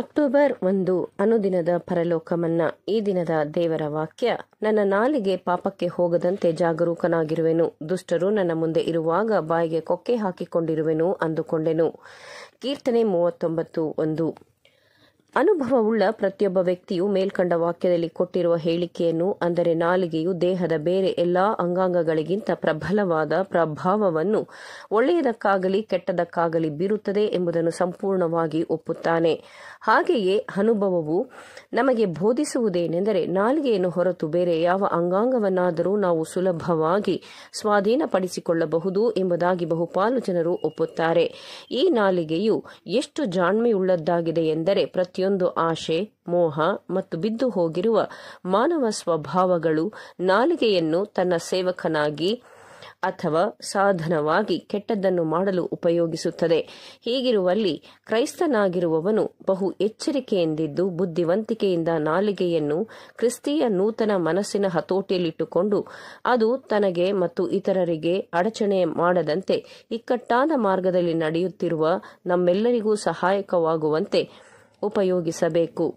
October ಒಂದು ಅನುದಿನದ ಪರಲೋಕಮನ್ನ ಈ ದಿನದ ದೇವರ ವಾಕ್ಯ ನನ್ನ ನಾಲಿಗೆ ಪಾಪಕ್ಕೆ ಹೋಗದಂತೆ ಜಾಗರೂಕನಾಗಿರುವೆನು ದುಷ್ಟರು ನನ್ನ ಮುಂದೆ ಇರುವಾಗ ಬಾಯಿಗೆ ಕೊಕ್ಕೆ ಹಾಕಿಕೊಂಡಿರುವೆನು ಅಂದುಕೊಂಡೆನು ಕೀರ್ತನೆ ಮೂವತ್ತೊಂಬತ್ತು ಒಂದು ಅನುಭವವುಳ್ಳ ಪ್ರತಿಯೊಬ್ಬ ವ್ಯಕ್ತಿಯು ಮೇಲ್ಕಂಡ ವಾಕ್ಯದಲ್ಲಿ ಕೊಟ್ಟಿರುವ ಹೇಳಿಕೆಯನ್ನು ಅಂದರೆ ನಾಲಿಗೆಯು ದೇಹದ ಬೇರೆ ಎಲ್ಲಾ ಅಂಗಾಂಗಗಳಿಗಿಂತ ಪ್ರಬಲವಾದ ಪ್ರಭಾವವನ್ನು ಒಳ್ಳೆಯದಕ್ಕಾಗಲಿ ಕೆಟ್ಟದಕ್ಕಾಗಲಿ ಬೀರುತ್ತದೆ ಎಂಬುದನ್ನು ಸಂಪೂರ್ಣವಾಗಿ ಒಪ್ಪುತ್ತಾನೆ ಹಾಗೆಯೇ ಅನುಭವವು ನಮಗೆ ಬೋಧಿಸುವುದೇನೆಂದರೆ ನಾಲಿಗೆಯನ್ನು ಹೊರತು ಬೇರೆ ಯಾವ ಅಂಗಾಂಗವನ್ನಾದರೂ ನಾವು ಸುಲಭವಾಗಿ ಸ್ವಾಧೀನಪಡಿಸಿಕೊಳ್ಳಬಹುದು ಎಂಬುದಾಗಿ ಬಹುಪಾಲು ಜನರು ಒಪ್ಪುತ್ತಾರೆ ಈ ನಾಲಿಗೆಯು ಎಷ್ಟು ಜಾಣ್ಮೆಯುಳ್ಳದ್ದಾಗಿದೆ ಎಂದರೆ ಪ್ರತಿಯೊಂದು ಆಶೆ ಮೋಹ ಮತ್ತು ಬಿದ್ದು ಹೋಗಿರುವ ಮಾನವ ಸ್ವಭಾವಗಳು ನಾಲಿಗೆಯನ್ನು ತನ್ನ ಸೇವಕನಾಗಿ ಅಥವಾ ಸಾಧನವಾಗಿ ಕೆಟ್ಟದ್ದನ್ನು ಮಾಡಲು ಉಪಯೋಗಿಸುತ್ತದೆ ಹೀಗಿರುವಲ್ಲಿ ಕ್ರೈಸ್ತನಾಗಿರುವವನು ಬಹು ಎಚ್ಚರಿಕೆಯಿಂದಿದ್ದು ಬುದ್ಧಿವಂತಿಕೆಯಿಂದ ನಾಲಿಗೆಯನ್ನು ಕ್ರಿಸ್ತೀಯ ನೂತನ ಮನಸ್ಸಿನ ಹತೋಟಿಯಲ್ಲಿಟ್ಟುಕೊಂಡು ಅದು ತನಗೆ ಮತ್ತು ಇತರರಿಗೆ ಅಡಚಣೆ ಮಾಡದಂತೆ ಇಕ್ಕಟ್ಟಾದ ಮಾರ್ಗದಲ್ಲಿ ನಡೆಯುತ್ತಿರುವ ನಮ್ಮೆಲ್ಲರಿಗೂ ಸಹಾಯಕವಾಗುವಂತೆ ಉಪಯೋಗಿಸಬೇಕು